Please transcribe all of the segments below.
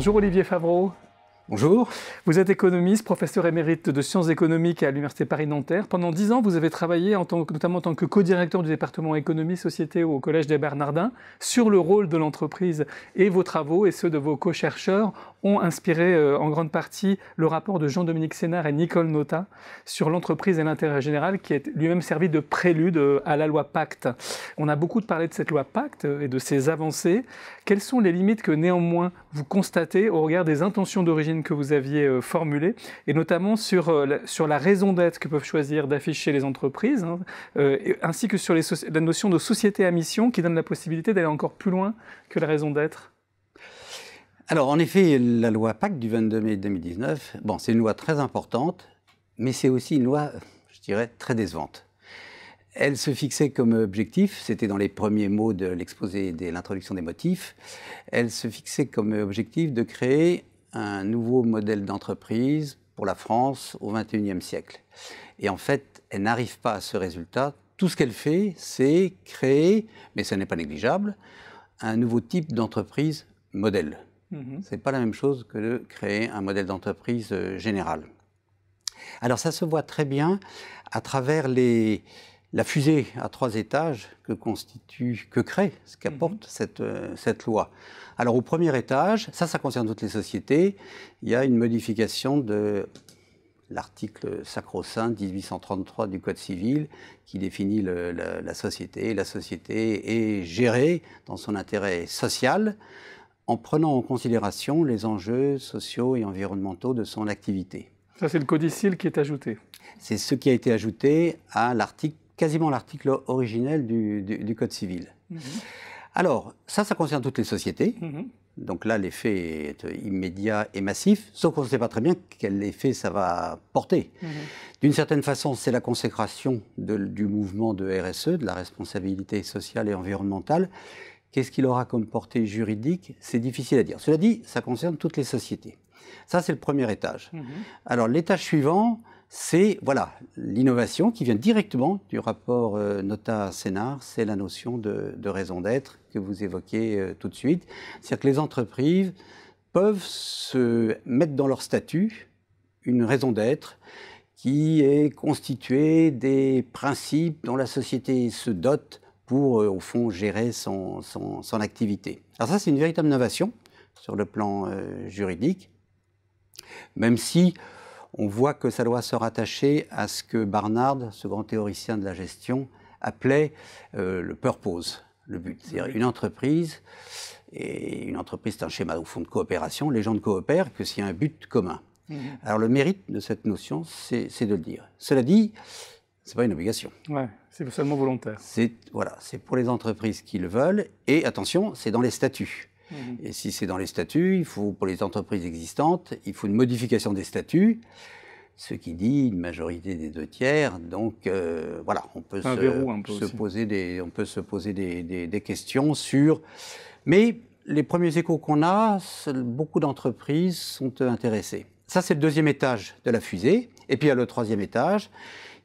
Bonjour Olivier Favreau. Bonjour. Vous êtes économiste, professeur émérite de sciences économiques à l'Université Paris-Nanterre. Pendant dix ans, vous avez travaillé en tant, notamment en tant que co-directeur du département économie société au Collège des Bernardins sur le rôle de l'entreprise et vos travaux et ceux de vos co-chercheurs ont inspiré euh, en grande partie le rapport de Jean-Dominique Sénard et Nicole Nota sur l'entreprise et l'intérêt général qui est lui-même servi de prélude euh, à la loi Pacte. On a beaucoup parlé de cette loi Pacte euh, et de ses avancées. Quelles sont les limites que néanmoins vous constatez au regard des intentions d'origine que vous aviez euh, formulé, et notamment sur, euh, la, sur la raison d'être que peuvent choisir d'afficher les entreprises, hein, euh, ainsi que sur les la notion de société à mission qui donne la possibilité d'aller encore plus loin que la raison d'être. Alors en effet, la loi PAC du 22 mai 2019, bon, c'est une loi très importante, mais c'est aussi une loi, je dirais, très décevante. Elle se fixait comme objectif, c'était dans les premiers mots de l'exposé de l'introduction des motifs, elle se fixait comme objectif de créer un nouveau modèle d'entreprise pour la France au XXIe siècle. Et en fait, elle n'arrive pas à ce résultat. Tout ce qu'elle fait, c'est créer, mais ce n'est pas négligeable, un nouveau type d'entreprise modèle. Mhm. Ce n'est pas la même chose que de créer un modèle d'entreprise euh, général. Alors ça se voit très bien à travers les, la fusée à trois étages que constitue, que crée, ce qu'apporte mhm. cette, euh, cette, loi. Alors au premier étage, ça, ça concerne toutes les sociétés, il y a une modification de l'article sacro-saint 1833 du Code civil qui définit la, société. La société est gérée dans son intérêt social en prenant en considération les enjeux sociaux et environnementaux de son activité. Ça, c'est le codicile qui est ajouté. C'est ce qui a été ajouté à l'article quasiment l'article originel du, Code civil. Mhm. Alors, ça, ça concerne toutes les sociétés. Mhm. Donc là, l'effet est immédiat et massif, sauf qu'on ne sait pas très bien quel effet ça va porter. Mhm. D'une certaine façon, c'est la consécration du mouvement de RSE, de la responsabilité sociale et environnementale. Qu'est-ce qu'il aura comme portée juridique C'est difficile à dire. Cela dit, ça concerne toutes les sociétés. Ça, c'est le premier étage. Alors, l'étage suivant, c'est voilà l'innovation qui vient directement du rapport euh, Nota-Sénart, c'est la notion de, raison d'être que vous évoquez euh, tout de suite. C'est-à-dire que les entreprises peuvent se mettre dans leur statut une raison d'être qui est constituée des principes dont la société se dote pour, euh, au fond, gérer son, son activité. Alors ça, c'est une véritable innovation sur le plan juridique, même si on voit que ça doit se rattacher à ce que Barnard, ce grand théoricien de la gestion, appelait euh, le purpose, le but. C'est-à-dire une entreprise, et une entreprise c'est un schéma au fond de coopération, les gens ne coopèrent que s'il y a un but commun. Alors le mérite de cette notion, c'est de le dire. Cela dit, ce n'est pas une obligation. Ouais, c'est seulement volontaire. C'est pour les entreprises qui le veulent, et attention, c'est dans les statuts. Mhm. Et si c'est dans les statuts, il faut, pour les entreprises existantes, il faut une modification des statuts ce qui dit une majorité des deux tiers. Donc euh, voilà, on peut, se, poser des, on peut se poser des, des questions sur. Mais les premiers échos qu'on a, beaucoup d'entreprises sont intéressées. Ça, c'est le deuxième étage de la fusée. Et puis il y a le troisième étage,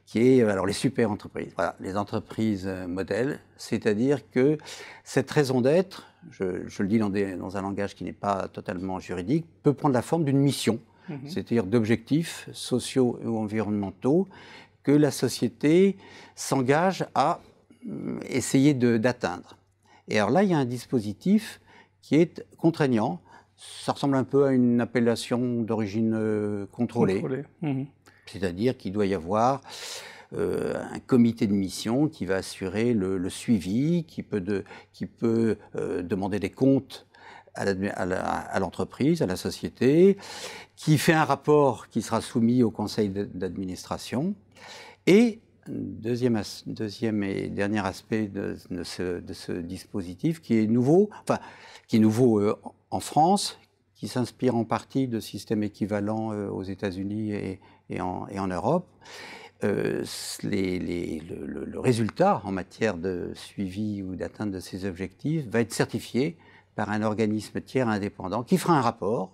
qui est euh, alors les super entreprises. Voilà, les entreprises euh, modèles, c'est-à-dire que cette raison d'être, je, le dis dans, un langage qui n'est pas totalement juridique, peut prendre la forme d'une mission, mhm. c'est-à-dire d'objectifs sociaux ou environnementaux que la société s'engage à euh, essayer d'atteindre. Et alors là, il y a un dispositif qui est contraignant. Ça ressemble un peu à une appellation d'origine euh, contrôlée. Mhm. C'est-à-dire qu'il doit y avoir euh, un comité de mission qui va assurer le, suivi, qui peut, de, qui peut euh, demander des comptes à l'entreprise, à, la société, qui fait un rapport qui sera soumis au conseil d'administration. Et deuxième, deuxième et dernier aspect de, ce, dispositif qui est nouveau, enfin, qui est nouveau euh, en France, qui s'inspire en partie de systèmes équivalents aux États-Unis et, et, et, en Europe, euh, le, le, résultat en matière de suivi ou d'atteinte de ces objectifs va être certifié par un organisme tiers indépendant qui fera un rapport,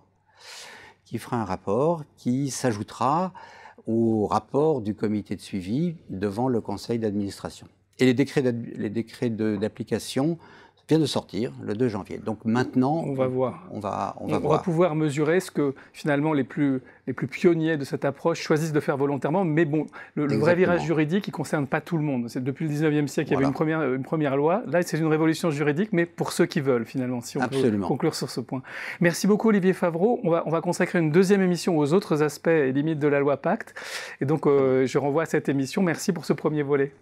qui fera un rapport qui s'ajoutera au rapport du comité de suivi devant le conseil d'administration. Et les décrets d'application vient de sortir le 2 janvier. Donc maintenant, on va voir. On va, on va, pouvoir mesurer ce que finalement les plus, les plus pionniers de cette approche choisissent de faire volontairement. Mais bon, le, vrai virage juridique, il ne concerne pas tout le monde. C'est Depuis le 19e siècle, il y avait une première, une première loi. Là, c'est une révolution juridique, mais pour ceux qui veulent finalement, si on Absolument. peut conclure sur ce point. Merci beaucoup, Olivier Favreau. On va, on va consacrer une deuxième émission aux autres aspects et limites de la loi Pacte. Et donc, euh, je renvoie à cette émission. Merci pour ce premier volet.